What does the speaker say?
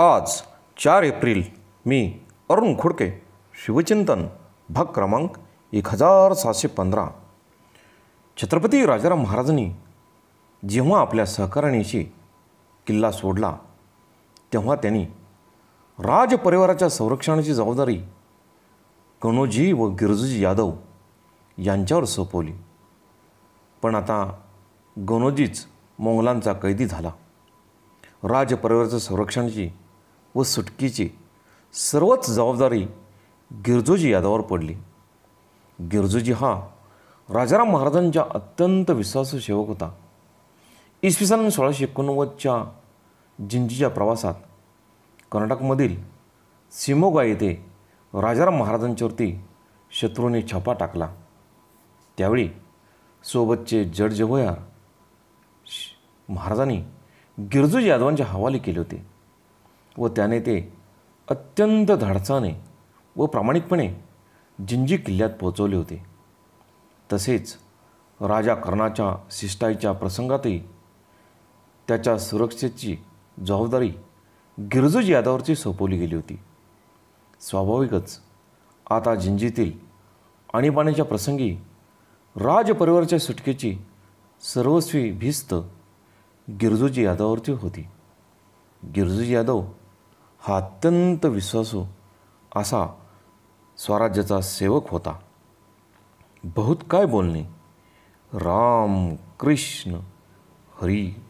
आज चार एप्रिल मी अरुण खुडके शिवचिंतन भाग क्रमांक एक हजार सहाशे पंधरा छत्रपती राजाराम महाराजांनी जेव्हा आपल्या सहकारणीशी किल्ला सोडला तेव्हा त्यांनी राजपरिवाराच्या संरक्षणाची जबाबदारी कनोजी व गिरजूजी यादव यांच्यावर सोपवली पण आता गणोजीच मोंगलांचा कैदी झाला राजपरिवाराच्या संरक्षणाची व सुटकीची सर्वच जबाबदारी गिरजोजी यादवावर पडली गिरजोजी हा राजाराम महाराजांच्या अत्यंत विश्वासू सेवक होता इसवी सन सोळाशे एकोणनव्वदच्या जिंजीच्या प्रवासात कर्नाटकमधील सिमोगा येथे राजाराम महाराजांच्यावरती शत्रूने छापा टाकला त्यावेळी सोबतचे जड महाराजांनी गिरजोजी यादवांचे हवाले केले होते व त्याने ते अत्यंत धाडसाने व प्रामाणिकपणे जिंजी किल्ल्यात पोहोचवले होते तसेच राजा कर्णाच्या शिष्टाईच्या प्रसंगातही त्याच्या सुरक्षेची जबाबदारी गिरजूज यादवरची सोपवली गेली होती स्वाभाविकच आता जिंजीतील आणीबाणीच्या प्रसंगी राजपरिवारच्या सुटकेची सर्वस्वी भिस्त गिरजूजी यादवावरची होती गिरजूजी यादव हा अत्यंत विश्वासू असा स्वराज्याचा सेवक होता बहुत काय बोलणे राम कृष्ण हरी